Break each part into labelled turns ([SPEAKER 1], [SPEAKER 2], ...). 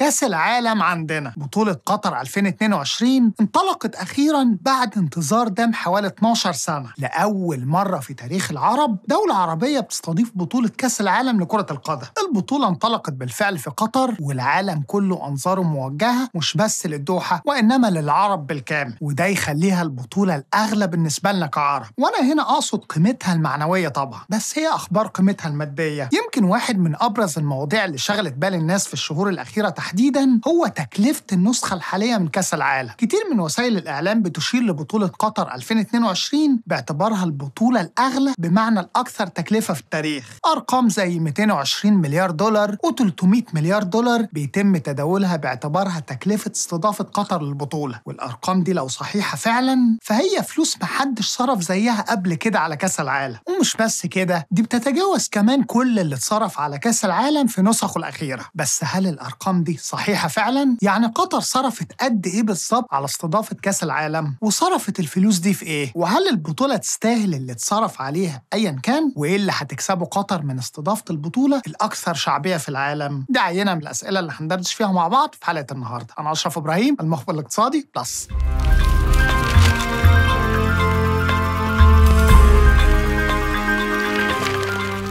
[SPEAKER 1] كأس العالم عندنا بطولة قطر 2022 انطلقت أخيرا بعد انتظار دام حوالي 12 سنة لأول مرة في تاريخ العرب دولة عربية بتستضيف بطولة كأس العالم لكرة القدم البطولة انطلقت بالفعل في قطر والعالم كله أنظاره موجهة مش بس للدوحة وإنما للعرب بالكامل وده يخليها البطولة الأغلى بالنسبة لنا كعرب وأنا هنا أقصد قيمتها المعنوية طبعا بس هي أخبار قيمتها المادية يمكن واحد من أبرز المواضيع اللي شغلت بال الناس في الشهور الأخيرة تحديدا تحديدا هو تكلفة النسخة الحالية من كأس العالم كتير من وسائل الإعلام بتشير لبطولة قطر 2022 باعتبارها البطولة الأغلى بمعنى الأكثر تكلفة في التاريخ أرقام زي 220 مليار دولار و300 مليار دولار بيتم تداولها باعتبارها تكلفة استضافة قطر للبطولة والأرقام دي لو صحيحة فعلا فهي فلوس محدش صرف زيها قبل كده على كأس العالم ومش بس كده دي بتتجاوز كمان كل اللي اتصرف على كأس العالم في نسخه الأخيرة بس هل الأرقام دي صحيحه فعلا؟ يعني قطر صرفت قد ايه بالظبط على استضافه كاس العالم؟ وصرفت الفلوس دي في ايه؟ وهل البطوله تستاهل اللي اتصرف عليها ايا كان؟ وايه اللي هتكسبه قطر من استضافه البطوله الاكثر شعبيه في العالم؟ ده عينه من الاسئله اللي هندردش فيها مع بعض في حلقه النهارده. انا اشرف ابراهيم المخبر الاقتصادي بلس.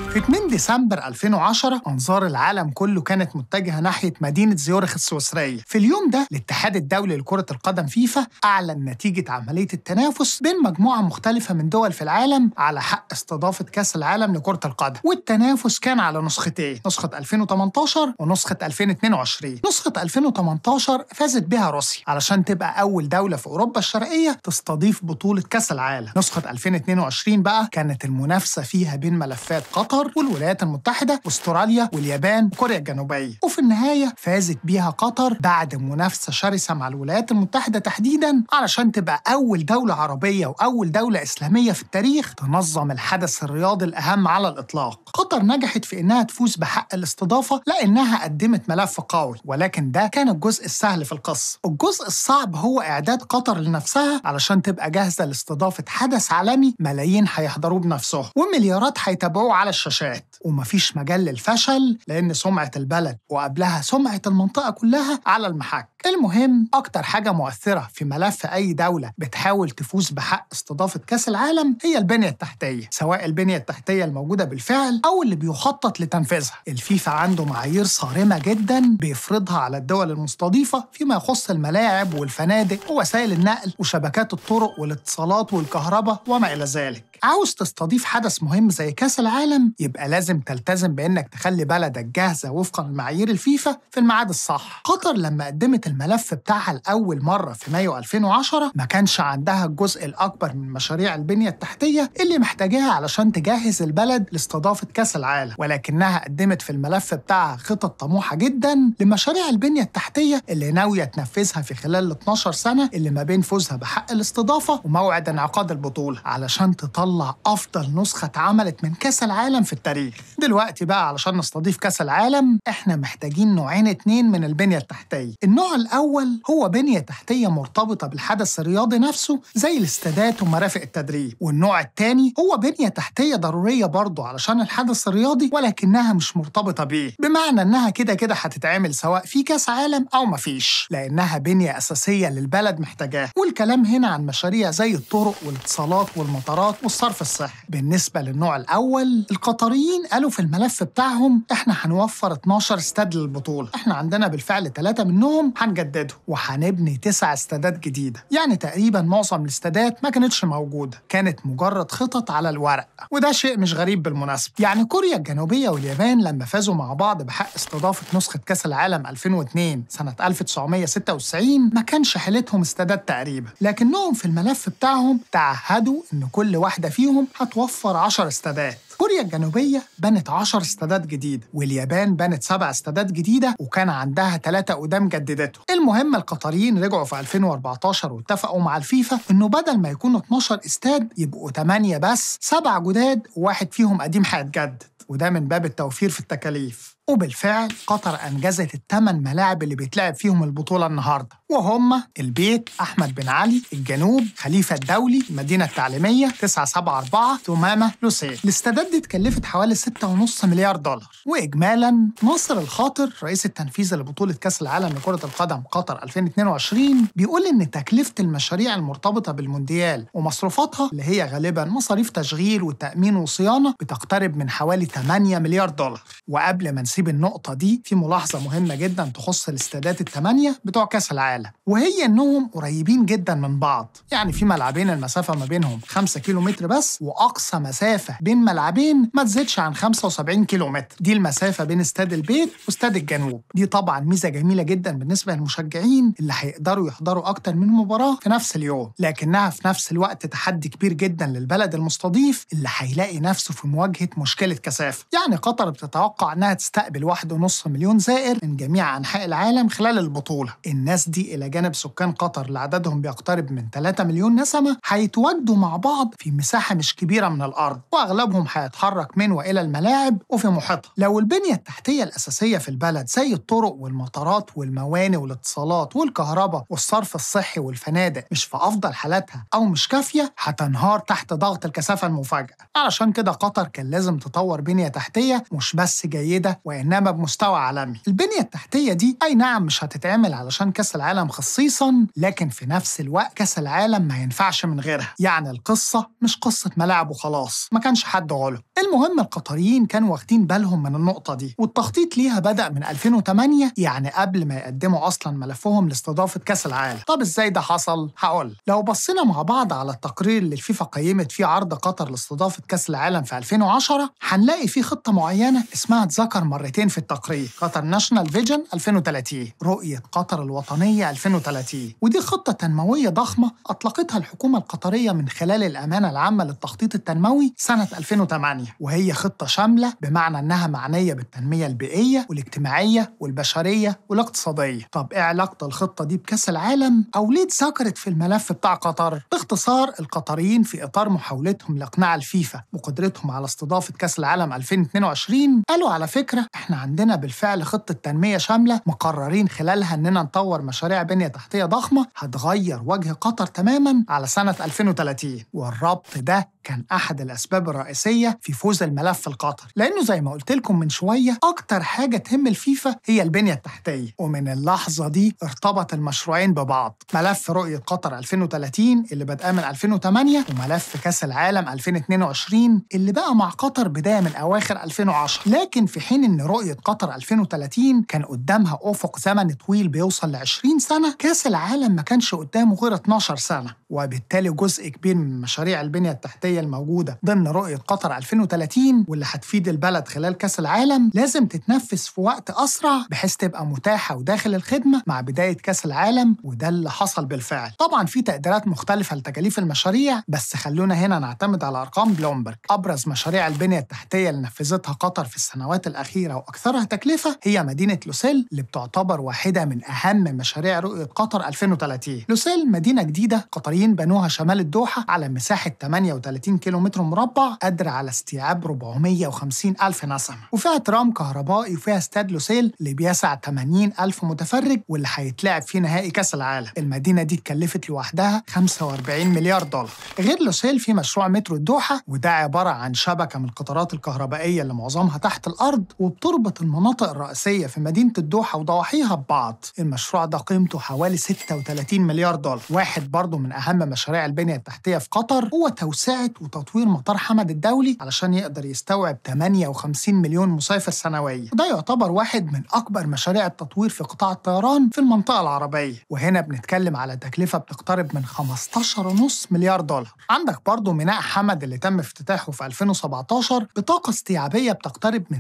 [SPEAKER 1] في 2 ديسمبر 2010 أنظار العالم كله كانت متجهة ناحية مدينة زيورخ السويسرية في اليوم ده الاتحاد الدولي لكرة القدم فيفا أعلن نتيجة عملية التنافس بين مجموعة مختلفة من دول في العالم على حق استضافة كأس العالم لكرة القدم والتنافس كان على نسختين نسخة 2018 ونسخة 2022 نسخة 2018 فازت بها روسيا علشان تبقى أول دولة في أوروبا الشرقية تستضيف بطولة كأس العالم نسخة 2022 بقى كانت المنافسة فيها بين ملفات قطر قطر والولايات المتحدة واستراليا واليابان وكوريا الجنوبية وفي النهاية فازت بيها قطر بعد منافسة شرسة مع الولايات المتحدة تحديدا علشان تبقى أول دولة عربية وأول دولة إسلامية في التاريخ تنظم الحدث الرياضي الأهم على الإطلاق قطر نجحت في إنها تفوز بحق الاستضافة لأنها قدمت ملف قوي ولكن ده كان الجزء السهل في القصة الجزء الصعب هو إعداد قطر لنفسها علشان تبقى جاهزة لاستضافة حدث عالمي ملايين هيحضروه بنفسهم ومليارات هيتابعوه على الشاشة الشاشات ومفيش مجال للفشل لأن سمعة البلد وقبلها سمعة المنطقة كلها على المحك المهم أكتر حاجة مؤثرة في ملف أي دولة بتحاول تفوز بحق استضافة كأس العالم هي البنية التحتية سواء البنية التحتية الموجودة بالفعل أو اللي بيخطط لتنفيذها الفيفا عنده معايير صارمة جدا بيفرضها على الدول المستضيفة فيما يخص الملاعب والفنادق ووسائل النقل وشبكات الطرق والاتصالات والكهرباء وما إلى ذلك عاوز تستضيف حدث مهم زي كأس العالم يبقى لازم تلتزم بإنك تخلي بلدك جاهزة وفقا لمعايير الفيفا في الميعاد الصح قطر لما قدمت الملف بتاعها لأول مرة في مايو 2010 ما كانش عندها الجزء الأكبر من مشاريع البنية التحتية اللي محتاجاها علشان تجهز البلد لاستضافة كأس العالم ولكنها قدمت في الملف بتاعها خطط طموحة جدا لمشاريع البنية التحتية اللي ناوية تنفذها في خلال ال 12 سنة اللي ما بين فوزها بحق الاستضافة وموعد انعقاد البطولة علشان تطلع أفضل نسخة اتعملت من كأس العالم في التاريخ دلوقتي بقى علشان نستضيف كأس العالم احنا محتاجين نوعين اتنين من البنية التحتية النوع الأول هو بنية تحتية مرتبطة بالحدث الرياضي نفسه زي الاستادات ومرافق التدريب والنوع الثاني هو بنية تحتية ضرورية برضه علشان الحدث الرياضي ولكنها مش مرتبطة بيه بمعنى إنها كده كده هتتعمل سواء في كأس عالم أو مفيش لأنها بنية أساسية للبلد محتاجاها والكلام هنا عن مشاريع زي الطرق والاتصالات والمطارات والصرف الصحي بالنسبة للنوع الأول القطريين قالوا في الملف بتاعهم إحنا هنوفر 12 استاد للبطولة إحنا عندنا بالفعل ثلاثة منهم هنجدده وهنبني تسع استادات جديدة يعني تقريبا معظم الاستادات ما كانتش موجودة كانت مجرد خطط على الورق وده شيء مش غريب بالمناسبة يعني كوريا الجنوبية واليابان لما فازوا مع بعض بحق استضافة نسخة كأس العالم 2002 سنة 1996 ما كانش حيلتهم استادات تقريبا لكنهم في الملف بتاعهم تعهدوا إن كل واحدة فيهم هتوفر 10 استادات كوريا الجنوبية بنت 10 استادات جديدة واليابان بنت 7 استادات جديدة وكان عندها 3 قدام جددته المهم القطريين رجعوا في 2014 واتفقوا مع الفيفا انه بدل ما يكونوا 12 استاد يبقوا 8 بس 7 جداد وواحد فيهم قديم هيتجدد وده من باب التوفير في التكاليف وبالفعل قطر أنجزت الثمان ملاعب اللي بيتلعب فيهم البطولة النهاردة وهم البيت أحمد بن علي الجنوب خليفة الدولي المدينة التعليمية 974 ثمامة لوسيل الاستادات دي اتكلفت حوالي 6.5 مليار دولار وإجمالا ناصر الخاطر رئيس التنفيذي لبطولة كأس العالم لكرة القدم قطر 2022 بيقول إن تكلفة المشاريع المرتبطة بالمونديال ومصروفاتها اللي هي غالبا مصاريف تشغيل وتأمين وصيانة بتقترب من حوالي 8 مليار دولار وقبل ما نسيب النقطة دي في ملاحظة مهمة جدا تخص الاستادات الثمانية بتوع كأس العالم وهي إنهم قريبين جدا من بعض يعني في ملعبين المسافة ما بينهم 5 كيلومتر بس وأقصى مسافة بين ملعبين ما تزيدش عن 75 كيلومتر دي المسافة بين استاد البيت واستاد الجنوب دي طبعا ميزة جميلة جدا بالنسبة للمشجعين اللي هيقدروا يحضروا أكتر من مباراة في نفس اليوم لكنها في نفس الوقت تحدي كبير جدا للبلد المستضيف اللي هيلاقي نفسه في مواجهة مشكلة كثافة يعني قطر بتتوقع إنها تستقبل الحق 1.5 مليون زائر من جميع أنحاء العالم خلال البطولة الناس دي إلى جانب سكان قطر اللي عددهم بيقترب من 3 مليون نسمة هيتواجدوا مع بعض في مساحة مش كبيرة من الأرض وأغلبهم هيتحرك من وإلى الملاعب وفي محيطها لو البنية التحتية الأساسية في البلد زي الطرق والمطارات والموانئ والاتصالات والكهرباء والصرف الصحي والفنادق مش في أفضل حالاتها أو مش كافية هتنهار تحت ضغط الكثافة المفاجئة علشان كده قطر كان لازم تطور بنية تحتية مش بس جيدة وإن وإنما بمستوى عالمي البنيه التحتيه دي اي نعم مش هتتعمل علشان كاس العالم خصيصا لكن في نفس الوقت كاس العالم ما ينفعش من غيرها يعني القصه مش قصه ملاعب وخلاص ما كانش حد غلط المهم القطريين كانوا واخدين بالهم من النقطه دي والتخطيط ليها بدا من 2008 يعني قبل ما يقدموا اصلا ملفهم لاستضافه كاس العالم طب ازاي ده حصل هقول لو بصينا مع بعض على التقرير اللي الفيفا قيمت فيه عرض قطر لاستضافه كاس العالم في 2010 هنلاقي فيه خطه معينه اسمها اتذكر مرتين في التقرير قطر ناشونال فيجن 2030 رؤية قطر الوطنية 2030 ودي خطة تنموية ضخمة أطلقتها الحكومة القطرية من خلال الأمانة العامة للتخطيط التنموي سنة 2008 وهي خطة شاملة بمعنى أنها معنية بالتنمية البيئية والاجتماعية والبشرية والاقتصادية طب إيه علاقة الخطة دي بكأس العالم أو ليه اتذكرت في الملف بتاع قطر؟ باختصار القطريين في إطار محاولتهم لإقناع الفيفا وقدرتهم على استضافة كأس العالم 2022 قالوا على فكرة احنا عندنا بالفعل خطة تنمية شاملة مقررين خلالها اننا نطور مشاريع بنية تحتية ضخمة هتغير وجه قطر تماما على سنة 2030 والربط ده كان أحد الأسباب الرئيسية في فوز الملف القطري لأنه زي ما قلت لكم من شوية أكتر حاجة تهم الفيفا هي البنية التحتية ومن اللحظة دي ارتبط المشروعين ببعض ملف رؤية قطر 2030 اللي بدأ من 2008 وملف كأس العالم 2022 اللي بقى مع قطر بداية من أواخر 2010 لكن في حين إن رؤية قطر 2030 كان قدامها أفق زمني طويل بيوصل ل 20 سنة كأس العالم ما كانش قدامه غير 12 سنة وبالتالي جزء كبير من مشاريع البنية التحتية الموجودة ضمن رؤية قطر 2030 واللي هتفيد البلد خلال كأس العالم لازم تتنفذ في وقت أسرع بحيث تبقى متاحة وداخل الخدمة مع بداية كأس العالم وده اللي حصل بالفعل طبعا في تقديرات مختلفة لتكاليف المشاريع بس خلونا هنا نعتمد على أرقام بلومبرج أبرز مشاريع البنية التحتية اللي نفذتها قطر في السنوات الأخيرة وأكثرها تكلفة هي مدينة لوسيل اللي بتعتبر واحدة من أهم مشاريع رؤية قطر 2030 لوسيل مدينة جديدة قطريين بنوها شمال الدوحة على مساحة 38 30 كيلومتر مربع قادرة على استيعاب 450 ألف نسمة وفيها ترام كهربائي وفيها استاد لوسيل اللي بيسع 80 ألف متفرج واللي هيتلعب فيه نهائي كأس العالم المدينة دي اتكلفت لوحدها 45 مليار دولار غير لوسيل في مشروع مترو الدوحة وده عبارة عن شبكة من القطارات الكهربائية اللي معظمها تحت الأرض وبتربط المناطق الرئيسية في مدينة الدوحة وضواحيها ببعض المشروع ده قيمته حوالي 36 مليار دولار واحد برضه من أهم مشاريع البنية التحتية في قطر هو توسعة إعادة وتطوير مطار حمد الدولي علشان يقدر يستوعب 58 مليون مسافر سنويا وده يعتبر واحد من أكبر مشاريع التطوير في قطاع الطيران في المنطقة العربية وهنا بنتكلم على تكلفة بتقترب من 15.5 مليار دولار عندك برضه ميناء حمد اللي تم افتتاحه في 2017 بطاقة استيعابية بتقترب من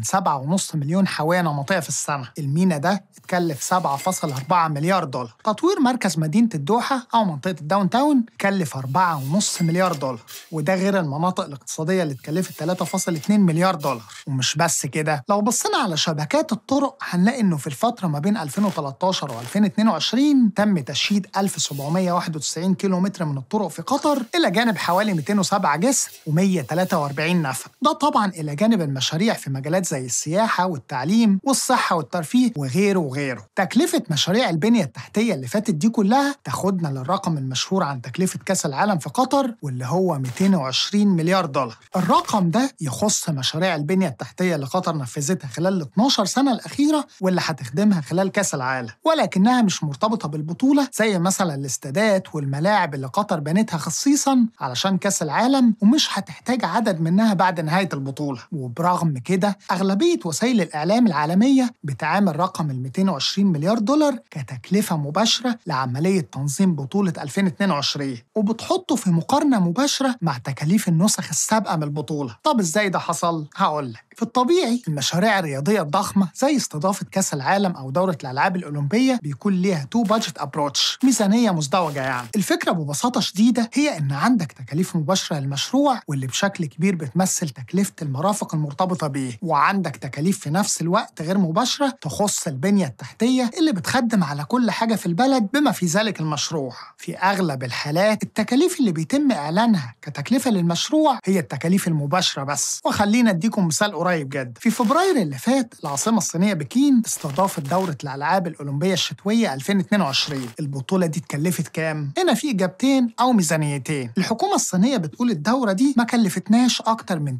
[SPEAKER 1] 7.5 مليون حاوية نمطية في السنة الميناء ده اتكلف 7.4 مليار دولار تطوير مركز مدينة الدوحة أو منطقة الداون تاون كلف 4.5 مليار دولار وده غير المناطق الاقتصادية اللي اتكلفت 3.2 مليار دولار ومش بس كده لو بصينا على شبكات الطرق هنلاقي انه في الفترة ما بين 2013 و2022 تم تشييد 1791 كيلومتر من الطرق في قطر إلى جانب حوالي 207 جسر و143 نفق ده طبعا إلى جانب المشاريع في مجالات زي السياحة والتعليم والصحة والترفيه وغيره وغيره تكلفة مشاريع البنية التحتية اللي فاتت دي كلها تاخدنا للرقم المشهور عن تكلفة كأس العالم في قطر واللي هو 220 27 مليار دولار الرقم ده يخص مشاريع البنية التحتية اللي قطر نفذتها خلال ال 12 سنة الأخيرة واللي هتخدمها خلال كأس العالم ولكنها مش مرتبطة بالبطولة زي مثلا الاستادات والملاعب اللي قطر بنتها خصيصا علشان كأس العالم ومش هتحتاج عدد منها بعد نهاية البطولة وبرغم كده أغلبية وسائل الإعلام العالمية بتعامل رقم ال 220 مليار دولار كتكلفة مباشرة لعملية تنظيم بطولة 2022 وبتحطه في مقارنة مباشرة مع تكلفة تكاليف النسخ السابقة من البطولة طب إزاي ده حصل؟ هقول لك في الطبيعي المشاريع الرياضية الضخمة زي استضافة كأس العالم أو دورة الألعاب الأولمبية بيكون ليها تو بادجت أبروتش ميزانية مزدوجة يعني الفكرة ببساطة شديدة هي إن عندك تكاليف مباشرة للمشروع واللي بشكل كبير بتمثل تكلفة المرافق المرتبطة بيه وعندك تكاليف في نفس الوقت غير مباشرة تخص البنية التحتية اللي بتخدم على كل حاجة في البلد بما في ذلك المشروع في أغلب الحالات التكاليف اللي بيتم إعلانها كتكلفة للمشروع هي التكاليف المباشرة بس وخلينا أديكم مثال قريب قريب جدا في فبراير اللي فات العاصمة الصينية بكين استضافت دورة الألعاب الأولمبية الشتوية 2022 البطولة دي اتكلفت كام؟ هنا في إجابتين أو ميزانيتين الحكومة الصينية بتقول الدورة دي ما كلفتناش أكتر من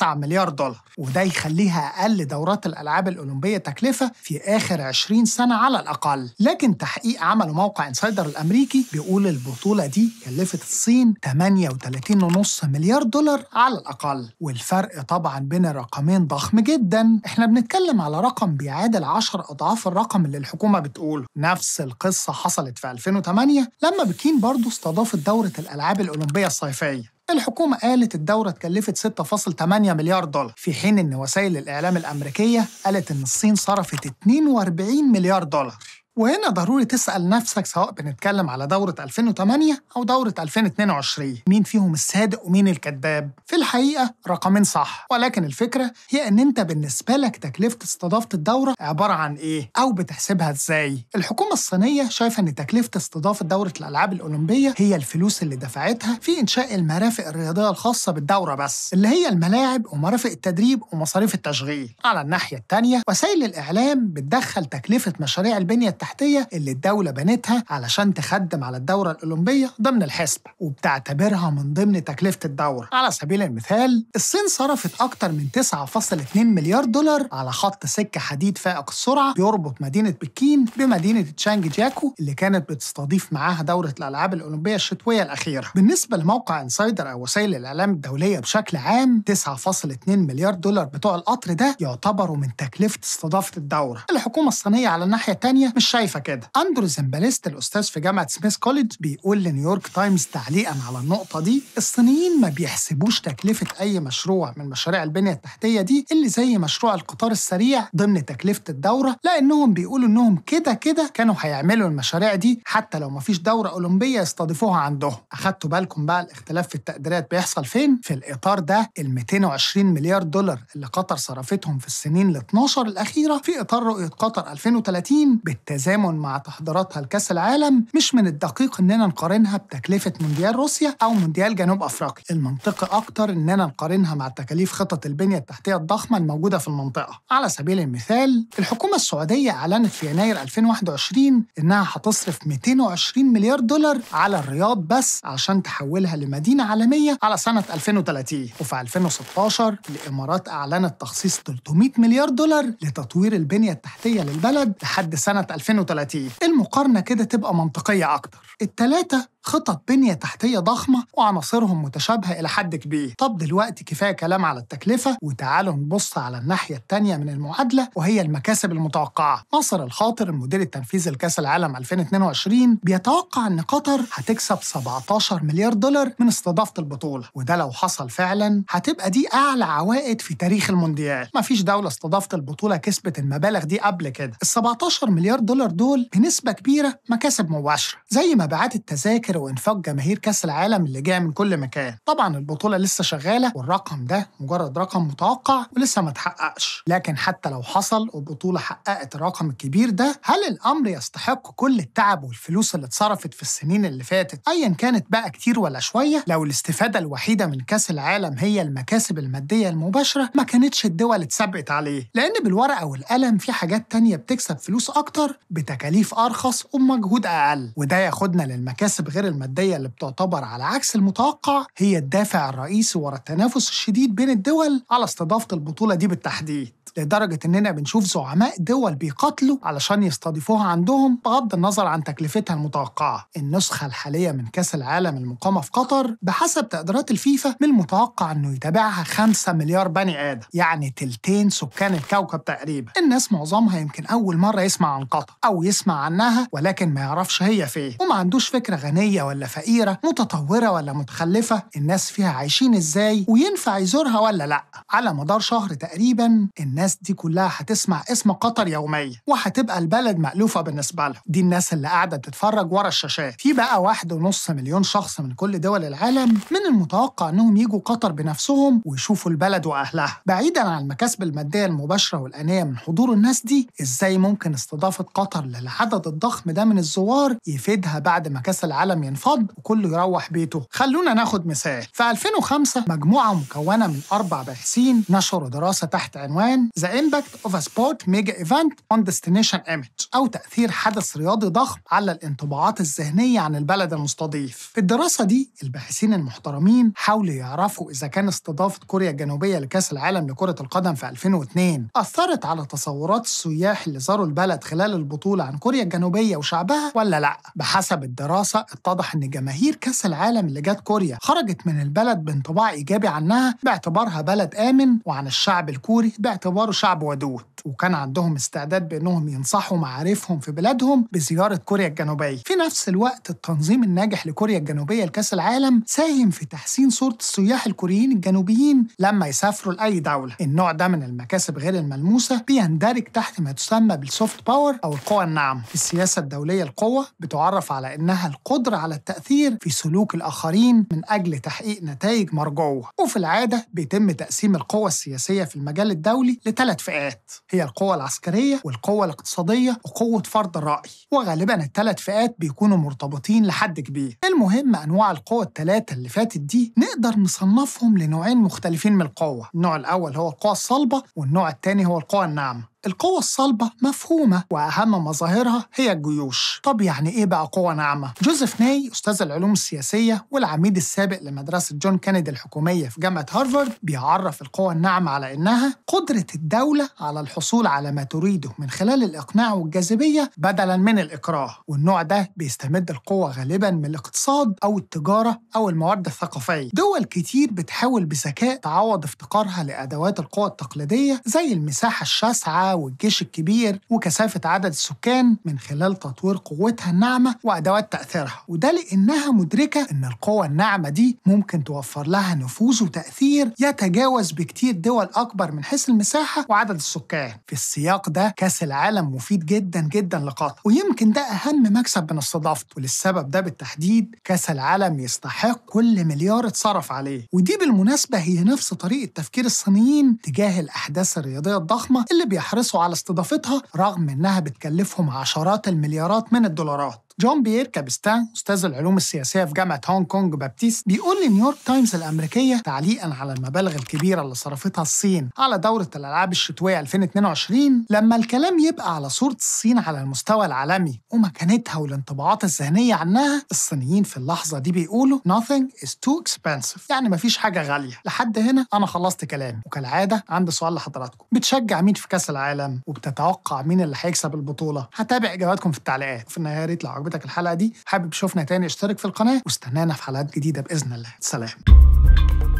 [SPEAKER 1] 3.9 مليار دولار وده يخليها أقل دورات الألعاب الأولمبية تكلفة في آخر 20 سنة على الأقل لكن تحقيق عمله موقع انسايدر الأمريكي بيقول البطولة دي كلفت الصين 38.5 مليار دولار على الأقل والفرق طبعا بين رقمين ضخم جدا احنا بنتكلم على رقم بيعادل 10 اضعاف الرقم اللي الحكومه بتقوله نفس القصه حصلت في 2008 لما بكين برضه استضافت دوره الالعاب الاولمبيه الصيفيه الحكومة قالت الدورة اتكلفت 6.8 مليار دولار في حين إن وسائل الإعلام الأمريكية قالت إن الصين صرفت 42 مليار دولار وهنا ضروري تسأل نفسك سواء بنتكلم على دورة 2008 أو دورة 2022 مين فيهم الصادق ومين الكذاب في الحقيقة رقمين صح ولكن الفكرة هي إن أنت بالنسبة لك تكلفة استضافة الدورة عبارة عن إيه أو بتحسبها إزاي الحكومة الصينية شايفة إن تكلفة استضافة دورة الألعاب الأولمبية هي الفلوس اللي دفعتها في إنشاء المرافق الرياضية الخاصة بالدورة بس اللي هي الملاعب ومرافق التدريب ومصاريف التشغيل على الناحية التانية وسائل الإعلام بتدخل تكلفة مشاريع البنية التحتية التحتية اللي الدولة بنتها علشان تخدم على الدورة الأولمبية ضمن الحسبة وبتعتبرها من ضمن تكلفة الدورة على سبيل المثال الصين صرفت أكتر من 9.2 مليار دولار على خط سكة حديد فائق السرعة بيربط مدينة بكين بمدينة تشانج جاكو اللي كانت بتستضيف معاها دورة الألعاب الأولمبية الشتوية الأخيرة بالنسبة لموقع انسايدر أو وسائل الإعلام الدولية بشكل عام 9.2 مليار دولار بتوع القطر ده يعتبروا من تكلفة استضافة الدورة الحكومة الصينية على الناحية التانية مش شايفه كده اندرو زمباليست الاستاذ في جامعه سميث كوليدج بيقول لنيويورك تايمز تعليقا على النقطه دي الصينيين ما بيحسبوش تكلفه اي مشروع من مشاريع البنيه التحتيه دي اللي زي مشروع القطار السريع ضمن تكلفه الدوره لانهم بيقولوا انهم كده كده كانوا هيعملوا المشاريع دي حتى لو ما فيش دوره اولمبيه يستضيفوها عندهم اخدتوا بالكم بقى الاختلاف في التقديرات بيحصل فين في الاطار ده ال 220 مليار دولار اللي قطر صرفتهم في السنين ال 12 الاخيره في اطار رؤيه قطر 2030 بالتالي التزامن مع تحضيراتها لكأس العالم مش من الدقيق إننا نقارنها بتكلفة مونديال روسيا أو مونديال جنوب أفريقيا المنطقي أكتر إننا نقارنها مع تكاليف خطط البنية التحتية الضخمة الموجودة في المنطقة على سبيل المثال الحكومة السعودية أعلنت في يناير 2021 إنها هتصرف 220 مليار دولار على الرياض بس عشان تحولها لمدينة عالمية على سنة 2030 وفي 2016 الإمارات أعلنت تخصيص 300 مليار دولار لتطوير البنية التحتية للبلد لحد سنة 2000 2030 المقارنة كده تبقى منطقية أكتر التلاتة خطط بنية تحتية ضخمة وعناصرهم متشابهة إلى حد كبير طب دلوقتي كفاية كلام على التكلفة وتعالوا نبص على الناحية التانية من المعادلة وهي المكاسب المتوقعة ناصر الخاطر المدير التنفيذي لكأس العالم 2022 بيتوقع أن قطر هتكسب 17 مليار دولار من استضافة البطولة وده لو حصل فعلا هتبقى دي أعلى عوائد في تاريخ المونديال مفيش دولة استضافت البطولة كسبت المبالغ دي قبل كده ال 17 مليار دولار دول بنسبة كبيرة مكاسب مباشرة زي مبيعات التذاكر فاكر وانفاق جماهير كاس العالم اللي جايه من كل مكان طبعا البطوله لسه شغاله والرقم ده مجرد رقم متوقع ولسه ما اتحققش لكن حتى لو حصل وبطوله حققت الرقم الكبير ده هل الامر يستحق كل التعب والفلوس اللي اتصرفت في السنين اللي فاتت ايا كانت بقى كتير ولا شويه لو الاستفاده الوحيده من كاس العالم هي المكاسب الماديه المباشره ما كانتش الدول اتسبقت عليه لان بالورقه والقلم في حاجات تانية بتكسب فلوس اكتر بتكاليف ارخص ومجهود اقل وده ياخدنا للمكاسب غير غير المادية اللي بتعتبر على عكس المتوقع هي الدافع الرئيسي ورا التنافس الشديد بين الدول على استضافة البطولة دي بالتحديد لدرجة إننا بنشوف زعماء دول بيقاتلوا علشان يستضيفوها عندهم بغض النظر عن تكلفتها المتوقعة النسخة الحالية من كأس العالم المقامة في قطر بحسب تقديرات الفيفا من المتوقع إنه يتابعها 5 مليار بني آدم يعني تلتين سكان الكوكب تقريبا الناس معظمها يمكن أول مرة يسمع عن قطر أو يسمع عنها ولكن ما يعرفش هي فين وما عندوش فكرة غنية غنية ولا فقيرة متطورة ولا متخلفة الناس فيها عايشين إزاي وينفع يزورها ولا لأ على مدار شهر تقريبا الناس دي كلها هتسمع اسم قطر يوميا وهتبقى البلد مألوفة بالنسبة لهم دي الناس اللي قاعدة بتتفرج ورا الشاشات في بقى واحد ونص مليون شخص من كل دول العالم من المتوقع انهم يجوا قطر بنفسهم ويشوفوا البلد واهلها بعيدا عن المكاسب الماديه المباشره والانيه من حضور الناس دي ازاي ممكن استضافه قطر للعدد الضخم ده من الزوار يفيدها بعد ما كاس العالم العالم ينفض وكله يروح بيته خلونا ناخد مثال في 2005 مجموعة مكونة من أربع باحثين نشروا دراسة تحت عنوان The Impact of a Sport Mega Event on Destination Image أو تأثير حدث رياضي ضخم على الانطباعات الذهنية عن البلد المستضيف في الدراسة دي الباحثين المحترمين حاولوا يعرفوا إذا كان استضافة كوريا الجنوبية لكأس العالم لكرة القدم في 2002 أثرت على تصورات السياح اللي زاروا البلد خلال البطولة عن كوريا الجنوبية وشعبها ولا لأ بحسب الدراسة اتضح ان جماهير كاس العالم اللي جت كوريا خرجت من البلد بانطباع ايجابي عنها باعتبارها بلد امن وعن الشعب الكوري باعتباره شعب ودود وكان عندهم استعداد بانهم ينصحوا معارفهم في بلادهم بزياره كوريا الجنوبيه في نفس الوقت التنظيم الناجح لكوريا الجنوبيه لكاس العالم ساهم في تحسين صوره السياح الكوريين الجنوبيين لما يسافروا لاي دوله النوع ده من المكاسب غير الملموسه بيندرج تحت ما تسمى بالسوفت باور او القوى الناعمه في السياسه الدوليه القوه بتعرف على انها القدره على التأثير في سلوك الآخرين من أجل تحقيق نتائج مرجوة وفي العادة بيتم تقسيم القوى السياسية في المجال الدولي لثلاث فئات هي القوى العسكرية والقوى الاقتصادية وقوة فرض الرأي وغالبا الثلاث فئات بيكونوا مرتبطين لحد كبير المهم أنواع القوى الثلاثة اللي فاتت دي نقدر نصنفهم لنوعين مختلفين من القوة النوع الأول هو القوى الصلبة والنوع الثاني هو القوى الناعمة القوة الصلبة مفهومة وأهم مظاهرها هي الجيوش طب يعني إيه بقى قوة ناعمة؟ جوزيف ناي أستاذ العلوم السياسية والعميد السابق لمدرسة جون كينيدي الحكومية في جامعة هارفارد بيعرف القوة الناعمة على إنها قدرة الدولة على الحصول على ما تريده من خلال الإقناع والجاذبية بدلا من الإكراه والنوع ده بيستمد القوة غالبا من الاقتصاد أو التجارة أو المواد الثقافية دول كتير بتحاول بذكاء تعوض افتقارها لأدوات القوة التقليدية زي المساحة الشاسعة والجيش الكبير وكثافة عدد السكان من خلال تطوير قوتها الناعمة وأدوات تأثيرها وده لأنها مدركة إن القوة الناعمة دي ممكن توفر لها نفوذ وتأثير يتجاوز بكتير دول أكبر من حيث المساحة وعدد السكان في السياق ده كأس العالم مفيد جدا جدا لقطر ويمكن ده أهم مكسب من استضافته وللسبب ده بالتحديد كأس العالم يستحق كل مليار اتصرف عليه ودي بالمناسبة هي نفس طريقة تفكير الصينيين تجاه الأحداث الرياضية الضخمة اللي بيحرص بيحرصوا على استضافتها رغم إنها بتكلفهم عشرات المليارات من الدولارات جون بيير كابستان أستاذ العلوم السياسية في جامعة هونج كونج بابتيست بيقول لنيويورك تايمز الأمريكية تعليقا على المبالغ الكبيرة اللي صرفتها الصين على دورة الألعاب الشتوية 2022 لما الكلام يبقى على صورة الصين على المستوى العالمي ومكانتها والانطباعات الذهنية عنها الصينيين في اللحظة دي بيقولوا nothing is too expensive يعني مفيش حاجة غالية لحد هنا أنا خلصت كلامي وكالعادة عندي سؤال لحضراتكم بتشجع مين في كأس العالم وبتتوقع مين اللي هيكسب البطولة هتابع إجاباتكم في التعليقات في النهاية يطلع عجبتك الحلقه دي حابب تشوفنا تاني اشترك في القناه واستنانا في حلقات جديده باذن الله سلام